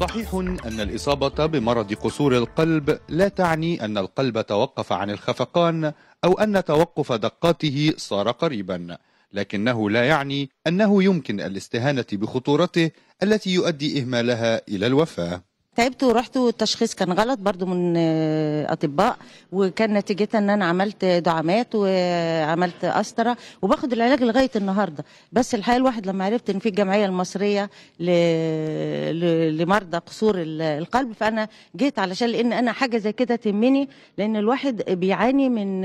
صحيح أن الإصابة بمرض قصور القلب لا تعني أن القلب توقف عن الخفقان أو أن توقف دقاته صار قريبا لكنه لا يعني أنه يمكن الاستهانة بخطورته التي يؤدي إهمالها إلى الوفاة تعبت ورحت والتشخيص كان غلط برضو من اطباء وكان نتيجتها ان انا عملت دعامات وعملت قسطره وباخد العلاج لغايه النهارده بس الحقيقه الواحد لما عرفت ان في الجمعيه المصريه ل... ل... لمرضى قصور القلب فانا جيت علشان لان انا حاجه زي كده تهمني لان الواحد بيعاني من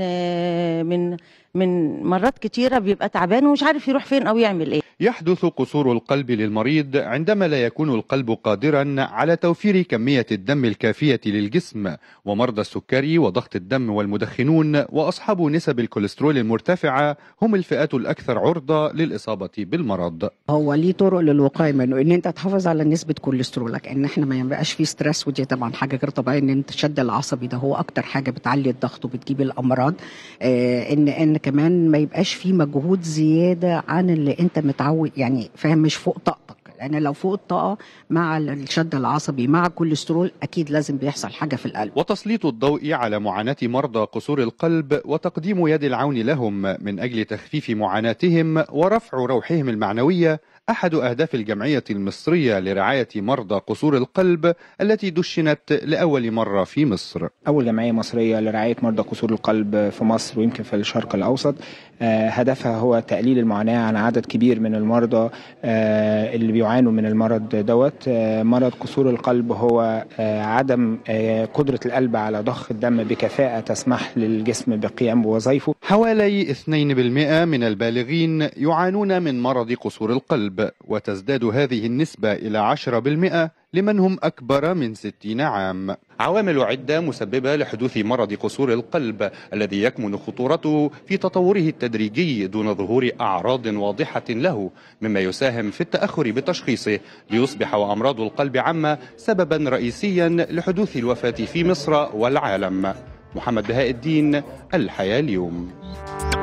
من من مرات كتيره بيبقى تعبان ومش عارف يروح فين او يعمل ايه يحدث قصور القلب للمريض عندما لا يكون القلب قادرا على توفير كمية الدم الكافية للجسم ومرضى السكري وضغط الدم والمدخنون وأصحاب نسب الكوليسترول المرتفعة هم الفئات الأكثر عرضة للإصابة بالمرض هو ليه طرق للوقاية منه إن أنت تحافظ على نسبة كوليسترولك إن إحنا ما ينبقاش فيه ستريس ودي طبعا حاجة غير طبيعية إن أنت الشد العصبي ده هو أكتر حاجة بتعلي الضغط وبتجيب الأمراض آه إن إن كمان ما يبقاش فيه مجهود زيادة عن اللي أنت متعود او يعني فاهم مش فوق طاقة انا لو فوق الطاقه مع الشد العصبي مع الكوليسترول اكيد لازم بيحصل حاجه في القلب وتسليط الضوء على معاناه مرضى قصور القلب وتقديم يد العون لهم من اجل تخفيف معاناتهم ورفع روحهم المعنويه احد اهداف الجمعيه المصريه لرعايه مرضى قصور القلب التي دشنت لاول مره في مصر. اول جمعيه مصريه لرعايه مرضى قصور القلب في مصر ويمكن في الشرق الاوسط آه، هدفها هو تقليل المعاناه عن عدد كبير من المرضى آه، اللي بيعانوا بيعانوا من المرض دوت آه، مرض قصور القلب هو آه، عدم آه، قدرة القلب على ضخ الدم بكفاءة تسمح للجسم بقيام بوظيفه حوالي 2% من البالغين يعانون من مرض قصور القلب وتزداد هذه النسبة إلى 10% لمن هم أكبر من 60 عام عوامل عدة مسببة لحدوث مرض قصور القلب الذي يكمن خطورته في تطوره التدريجي دون ظهور أعراض واضحة له مما يساهم في التأخر بتشخيصه ليصبح وأمراض القلب عامة سببا رئيسيا لحدوث الوفاة في مصر والعالم محمد بهاء الدين الحياة اليوم